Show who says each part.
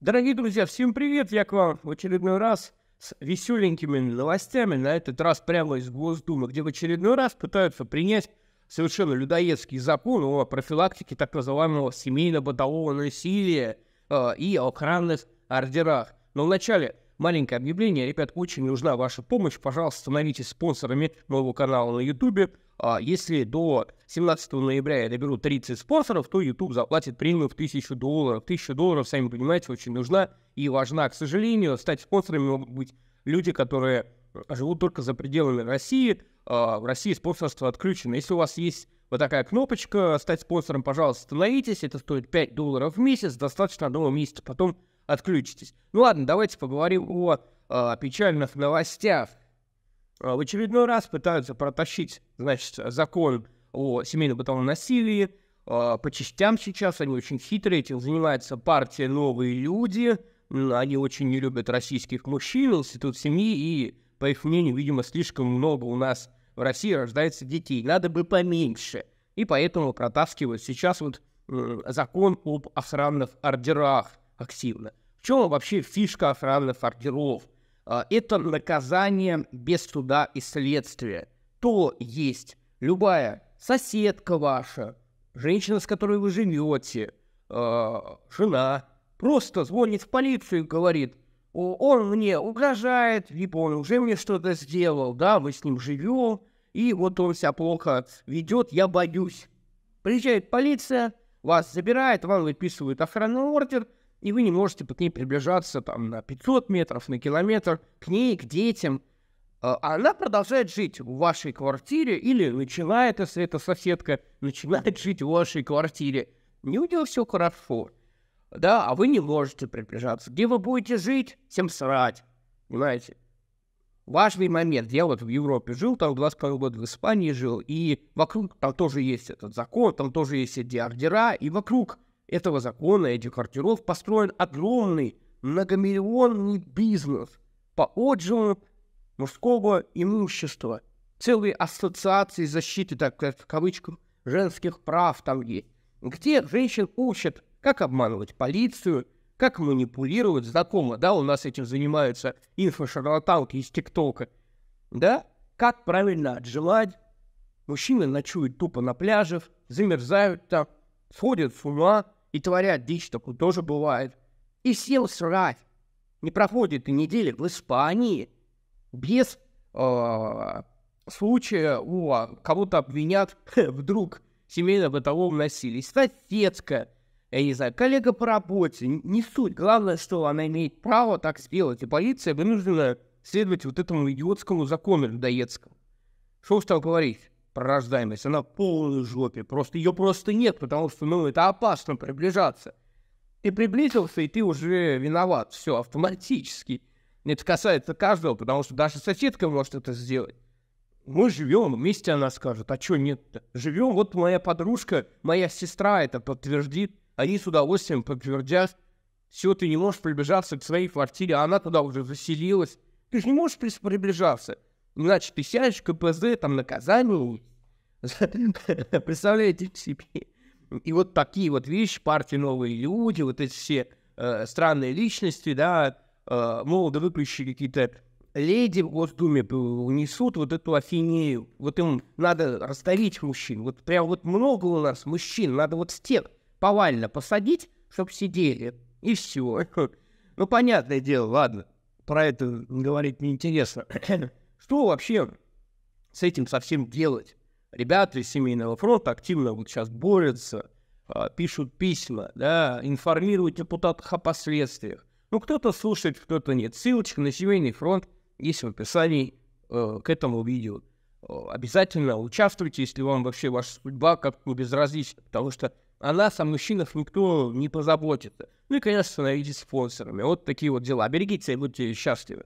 Speaker 1: Дорогие друзья, всем привет! Я к вам в очередной раз с веселенькими новостями, на этот раз прямо из Госдумы, где в очередной раз пытаются принять совершенно людоедский закон о профилактике так называемого семейно-бытового насилия э, и охранных ордерах. Но вначале маленькое объявление. Ребят, очень нужна ваша помощь. Пожалуйста, становитесь спонсорами моего канала на YouTube. А, если до 17 ноября я доберу 30 спонсоров, то YouTube заплатит премию в 1000 долларов. 1000 долларов, сами понимаете, очень нужна и важна. К сожалению, стать спонсорами могут быть люди, которые живут только за пределами России. А, в России спонсорство отключено. Если у вас есть вот такая кнопочка «Стать спонсором», пожалуйста, становитесь. Это стоит 5 долларов в месяц, достаточно одного месяца. Потом отключитесь. Ну ладно, давайте поговорим о э, печальных новостях. А, в очередной раз пытаются протащить, значит, закон о семейном бытовом насилии. А, по частям сейчас они очень хитрые, этим занимается партия «Новые люди». Они очень не любят российских мужчин, институт семьи, и, по их мнению, видимо, слишком много у нас в России рождается детей. Надо бы поменьше. И поэтому протаскивают сейчас вот закон об охранных ордерах – активно. В чем вообще фишка охранных ордеров? А, это наказание без суда и следствия. То есть любая соседка ваша, женщина, с которой вы живете, а, жена, просто звонит в полицию и говорит, он мне угрожает, либо он уже мне что-то сделал, да, мы с ним живем, и вот он себя плохо ведет, я боюсь. Приезжает полиция, вас забирает, вам выписывают охранный ордер, и вы не можете к ней приближаться там на 500 метров, на километр, к ней, к детям. А, а Она продолжает жить в вашей квартире или начинает, если это соседка, начинает жить в вашей квартире. Не у нее все хорошо. Да, а вы не можете приближаться. Где вы будете жить, всем срать. Понимаете? Важный момент. Я вот в Европе жил, там два с половиной года в Испании жил, и вокруг там тоже есть этот закон, там тоже есть эти ордера, и вокруг этого закона, этих квартиров построен огромный многомиллионный бизнес по отжиму мужского имущества. Целые ассоциации защиты, так сказать, в кавычках, женских прав там есть, где женщин учат, как обманывать полицию, как манипулировать, знакомо, да, у нас этим занимаются инфошарлатанки из ТикТока, да, как правильно отжимать, мужчины ночуют тупо на пляжах, замерзают там, сходят с ума, и творят дичь, такое тоже бывает, и сел срать. Не проходит и недели в Испании без э, случая, о, а, кого-то обвинят вдруг семейно-бытовом насилии. Соседка, я не знаю, коллега по работе, не суть. Главное, что она имеет право так сделать, и полиция вынуждена следовать вот этому идиотскому закону людоедскому. Что уж там говорить. Пророждаемость, она в полной жопе, просто ее просто нет, потому что, ну, это опасно приближаться. Ты приблизился, и ты уже виноват, все, автоматически. Это касается каждого, потому что даже соседка может это сделать. Мы живем, вместе она скажет, а что нет-то? Живем, вот моя подружка, моя сестра это подтвердит, они а с удовольствием подтвердят, все, ты не можешь приближаться к своей квартире, а она туда уже заселилась. Ты же не можешь приближаться. Значит, ты сядешь КПЗ, там, наказание. Представляете себе? И вот такие вот вещи, партии «Новые люди», вот эти все э, странные личности, да, э, молодо выключили какие-то леди в Госдуме э, унесут вот эту ахинею. Вот им надо раздавить мужчин. Вот прям вот много у нас мужчин. Надо вот стек повально посадить, чтобы сидели. И все. Ну, понятное дело, ладно. Про это говорить неинтересно. Что вообще с этим совсем делать? Ребята из Семейного фронта активно вот сейчас борются, а, пишут письма, да, информируют депутатов о последствиях. Ну, кто-то слушает, кто-то нет. Ссылочка на Семейный фронт есть в описании э, к этому видео. Обязательно участвуйте, если вам вообще ваша судьба как-то безразлична, потому что о нас, о мужчинах никто не позаботится. Ну и, конечно, становитесь спонсорами. Вот такие вот дела. Берегите и будьте счастливы.